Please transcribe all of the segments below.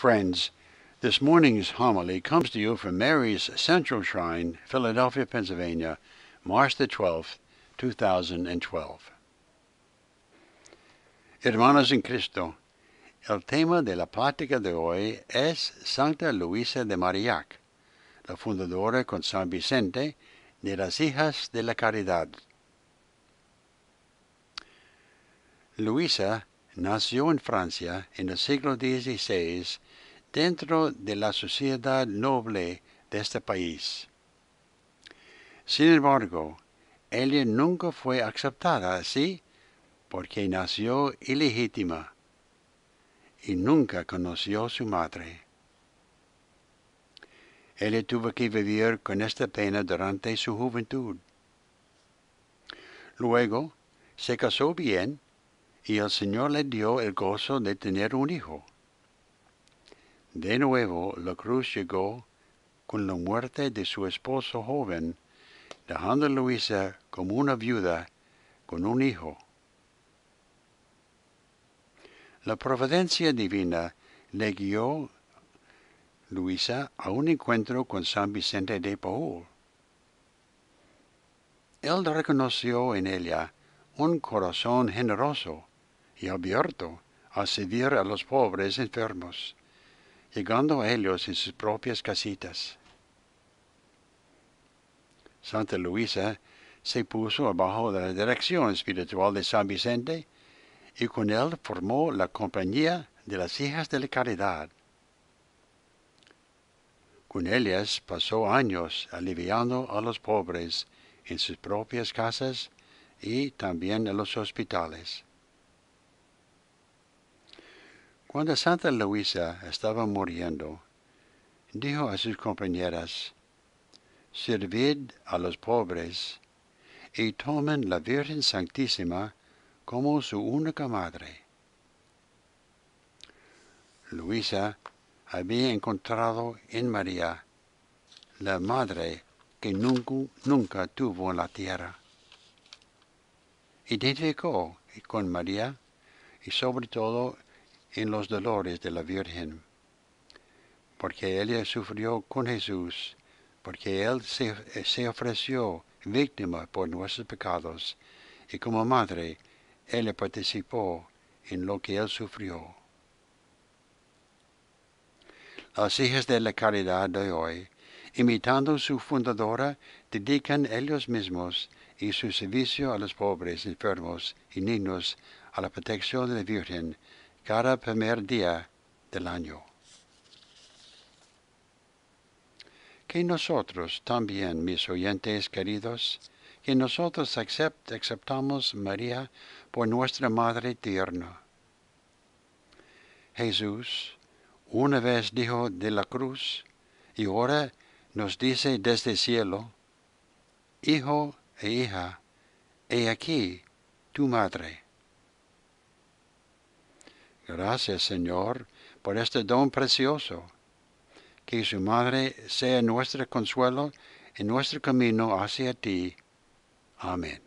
Friends, this morning's homily comes to you from Mary's Central Shrine, Philadelphia, Pennsylvania, March the 12th, 2012. Hermanos en Cristo, el tema de la plática de hoy es Santa Luisa de Marillac, la fundadora con San Vicente de las Hijas de la Caridad. Luisa nació en Francia en el siglo XVI dentro de la sociedad noble de este país. Sin embargo, ella nunca fue aceptada así porque nació ilegítima y nunca conoció a su madre. Ella tuvo que vivir con esta pena durante su juventud. Luego, se casó bien y el Señor le dio el gozo de tener un hijo. De nuevo la cruz llegó con la muerte de su esposo joven, dejando a Luisa como una viuda con un hijo. La providencia divina le guió Luisa a un encuentro con San Vicente de Paul. Él reconoció en ella un corazón generoso y abierto a servir a los pobres enfermos llegando a ellos en sus propias casitas. Santa Luisa se puso bajo la dirección espiritual de San Vicente y con él formó la Compañía de las Hijas de la Caridad. Con ellas pasó años aliviando a los pobres en sus propias casas y también en los hospitales. Cuando Santa Luisa estaba muriendo, dijo a sus compañeras, Servid a los pobres y tomen la Virgen Santísima como su única madre. Luisa había encontrado en María la madre que nunca, nunca tuvo en la tierra. Identificó con María y sobre todo en los dolores de la Virgen, porque ella sufrió con Jesús, porque Él se, eh, ofreció víctima por nuestros pecados, y como madre, ella participó en lo que Él sufrió. Las hijas de la caridad de hoy, imitando su fundadora, dedican ellos mismos y su servicio a los pobres, enfermos y niños a la protección de la Virgen, cada primer día del año. Que nosotros también, mis oyentes queridos, que nosotros aceptamos María por nuestra Madre tierna. Jesús una vez dijo de la cruz y ahora nos dice desde el cielo, Hijo e hija, he aquí tu madre. Gracias, Señor, por este don precioso. Que su madre sea nuestro consuelo en nuestro camino hacia ti. Amén.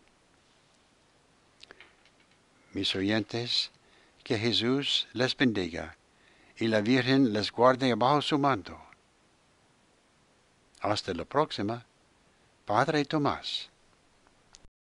Mis oyentes, que Jesús les bendiga y la Virgen les guarde bajo su manto. Hasta la próxima, Padre Tomás.